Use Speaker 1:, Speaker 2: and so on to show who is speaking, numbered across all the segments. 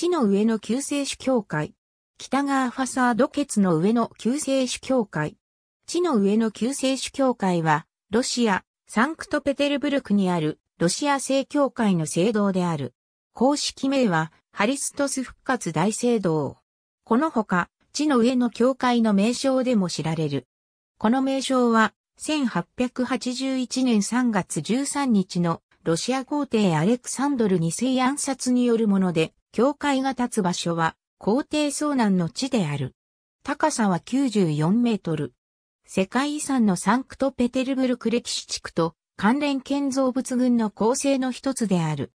Speaker 1: 地の上の救世主教会。北側ファサードケの上の救世主教会。地の上の救世主教会は、ロシア、サンクトペテルブルクにある、ロシア正教会の聖堂である。公式名は、ハリストス復活大聖堂。このほか、地の上の教会の名称でも知られる。この名称は、1881年3月13日のロシア皇帝アレクサンドル2世暗殺によるもので、教会が立つ場所は、皇帝遭難の地である。高さは94メートル。世界遺産のサンクトペテルブルク歴史地区と関連建造物群の構成の一つである。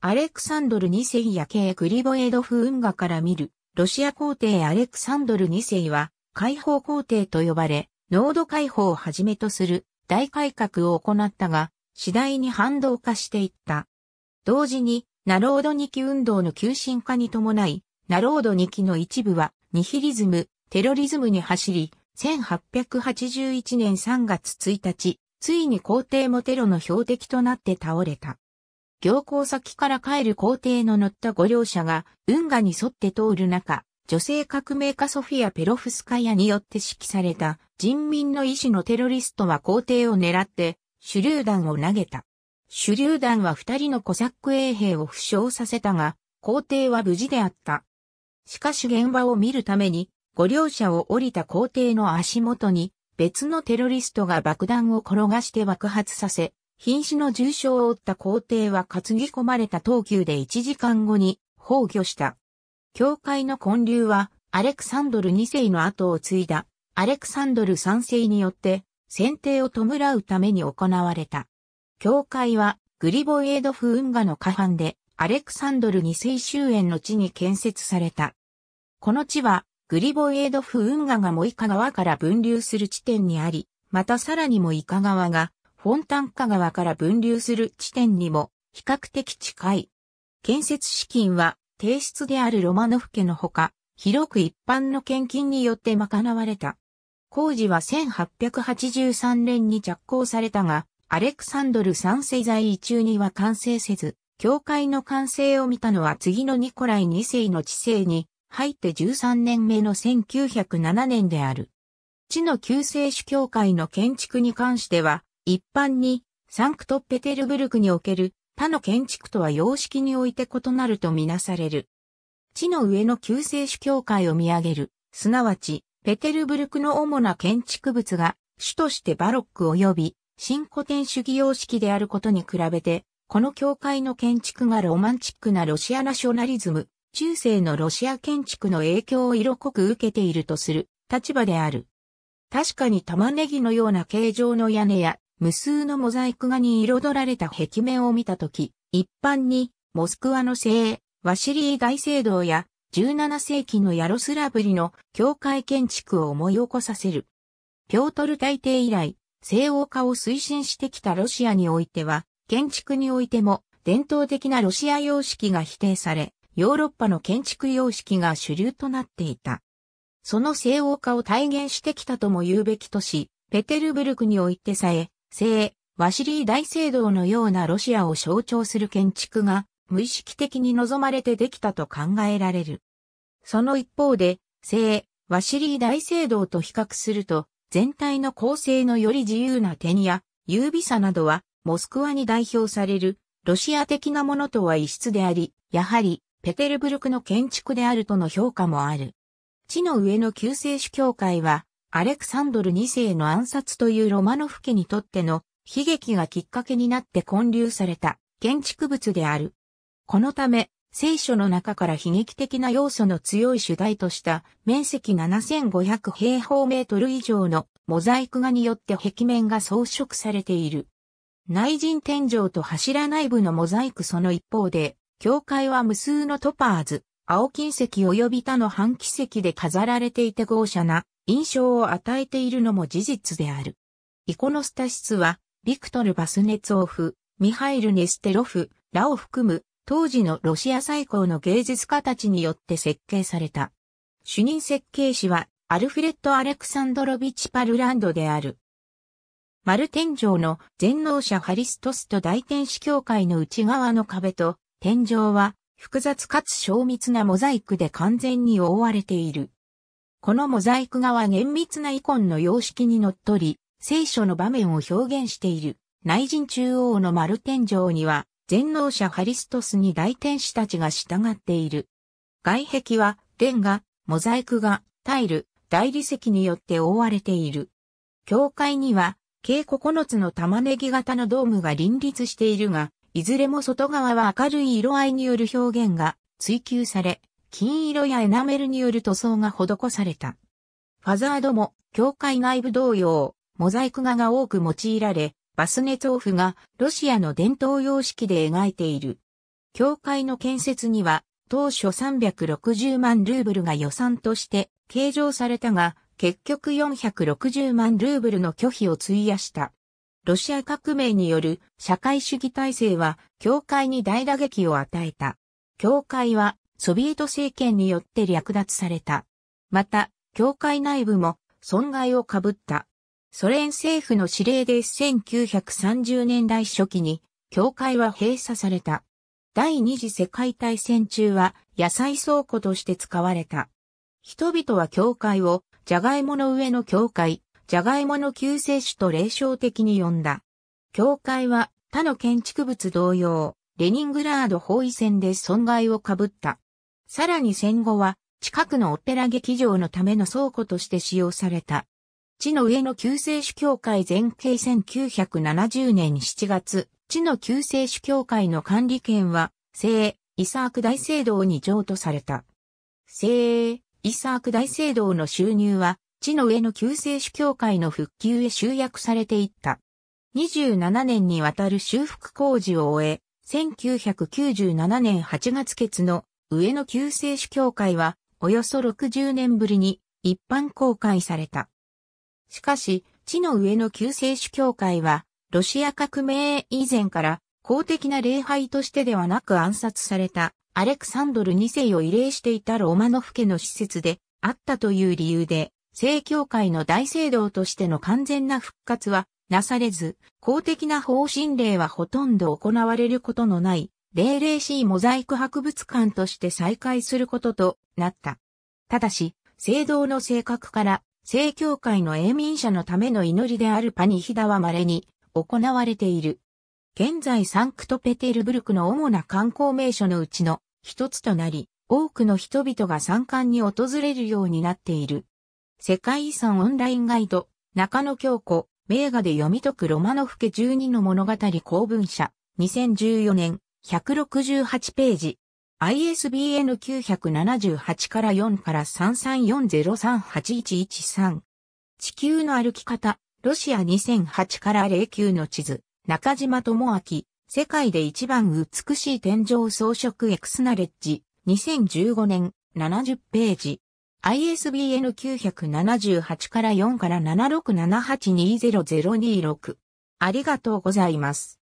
Speaker 1: アレクサンドル2世やケークリボエドフ運河から見る、ロシア皇帝アレクサンドル2世は、解放皇帝と呼ばれ、濃度解放をはじめとする大改革を行ったが、次第に反動化していった。同時に、ナロード2期運動の急進化に伴い、ナロード2期の一部は、ニヒリズム、テロリズムに走り、1881年3月1日、ついに皇帝もテロの標的となって倒れた。行行先から帰る皇帝の乗った御両者が運河に沿って通る中、女性革命家ソフィア・ペロフスカヤによって指揮された人民の意志のテロリストは皇帝を狙って手榴弾を投げた。手榴弾は二人のコサック衛兵を負傷させたが、皇帝は無事であった。しかし現場を見るために、ご両者を降りた皇帝の足元に、別のテロリストが爆弾を転がして爆発させ、瀕死の重傷を負った皇帝は担ぎ込まれた東急で1時間後に崩御した。教会の建立は、アレクサンドル2世の後を継いだ、アレクサンドル3世によって、選定を弔うために行われた。教会はグリボエードフ運河の下半でアレクサンドル二世終焉の地に建設された。この地はグリボエードフ運河がモイカ川から分流する地点にあり、またさらにもイカ川がフォンタンカ川から分流する地点にも比較的近い。建設資金は提出であるロマノフ家のほか、広く一般の献金によって賄われた。工事は1883年に着工されたが、アレクサンドル三世在位中には完成せず、教会の完成を見たのは次のニコライ二世の治世に入って13年目の1907年である。地の救世主教会の建築に関しては、一般にサンクトペテルブルクにおける他の建築とは様式において異なるとみなされる。地の上の救世主教会を見上げる、すなわち、ペテルブルクの主な建築物が、主としてバロック及び新古典主義様式であることに比べて、この教会の建築がロマンチックなロシアナショナリズム、中世のロシア建築の影響を色濃く受けているとする立場である。確かに玉ねぎのような形状の屋根や無数のモザイク画に彩られた壁面を見たとき、一般にモスクワの聖ワシリー大聖堂や17世紀のヤロスラブリの教会建築を思い起こさせる。ピョートル大帝以来、西欧化を推進してきたロシアにおいては、建築においても伝統的なロシア様式が否定され、ヨーロッパの建築様式が主流となっていた。その西欧化を体現してきたとも言うべきとし、ペテルブルクにおいてさえ、西、ワシリー大聖堂のようなロシアを象徴する建築が無意識的に望まれてできたと考えられる。その一方で、西、ワシリー大聖堂と比較すると、全体の構成のより自由な点や、優美さなどは、モスクワに代表される、ロシア的なものとは異質であり、やはり、ペテルブルクの建築であるとの評価もある。地の上の救世主教会は、アレクサンドル2世の暗殺というロマノフ家にとっての悲劇がきっかけになって建立された建築物である。このため、聖書の中から悲劇的な要素の強い主題とした面積7500平方メートル以上のモザイク画によって壁面が装飾されている。内陣天井と柱内部のモザイクその一方で、教会は無数のトパーズ、青金石及び他の半奇石で飾られていて豪奢な印象を与えているのも事実である。イコノスタシスは、ビクトル・バスネツオフ、ミハイル・ネステロフ、ラを含む当時のロシア最高の芸術家たちによって設計された。主任設計師はアルフレッド・アレクサンドロビチ・パルランドである。丸天井の全能者ハリストスと大天使教会の内側の壁と天井は複雑かつ精密なモザイクで完全に覆われている。このモザイク画は厳密なイコンの様式にのっとり、聖書の場面を表現している。内陣中央の丸天井には、全能者ハリストスに大天使たちが従っている。外壁は、レンガ、モザイク画、タイル、大理石によって覆われている。教会には、計9つの玉ねぎ型のドームが林立しているが、いずれも外側は明るい色合いによる表現が追求され、金色やエナメルによる塗装が施された。ファザードも、教会内部同様、モザイク画が多く用いられ、バスネツォフがロシアの伝統様式で描いている。教会の建設には当初360万ルーブルが予算として計上されたが、結局460万ルーブルの拒否を費やした。ロシア革命による社会主義体制は教会に大打撃を与えた。教会はソビエト政権によって略奪された。また、教会内部も損害をかぶった。ソ連政府の指令で1930年代初期に、教会は閉鎖された。第二次世界大戦中は野菜倉庫として使われた。人々は教会を、ジャガイモの上の教会、ジャガイモの救世主と霊障的に呼んだ。教会は他の建築物同様、レニングラード包囲戦で損害を被った。さらに戦後は、近くのオペラ劇場のための倉庫として使用された。地の上の救世主教会全景1970年7月、地の救世主教会の管理権は、聖、イサーク大聖堂に譲渡された。聖、イサーク大聖堂の収入は、地の上の救世主教会の復旧へ集約されていった。27年にわたる修復工事を終え、1997年8月月の上野救世主教会は、およそ60年ぶりに一般公開された。しかし、地の上の救世主教会は、ロシア革命以前から公的な礼拝としてではなく暗殺されたアレクサンドル2世を慰霊していたロマノフ家の施設であったという理由で、正教会の大聖堂としての完全な復活はなされず、公的な方針令はほとんど行われることのない、霊々しいモザイク博物館として再開することとなった。ただし、聖堂の性格から正教会の永民者のための祈りであるパニヒダは稀に行われている。現在サンクトペテルブルクの主な観光名所のうちの一つとなり、多くの人々が参観に訪れるようになっている。世界遺産オンラインガイド、中野京子、名画で読み解くロマノフ家12の物語公文社、2014年、168ページ。ISBN 978から4から3 3 4 0 3 8 1 1 3地球の歩き方、ロシア2008から09の地図、中島智明、世界で一番美しい天井装飾エクスナレッジ、2015年、70ページ。ISBN 978から4から76782002 6ありがとうございます。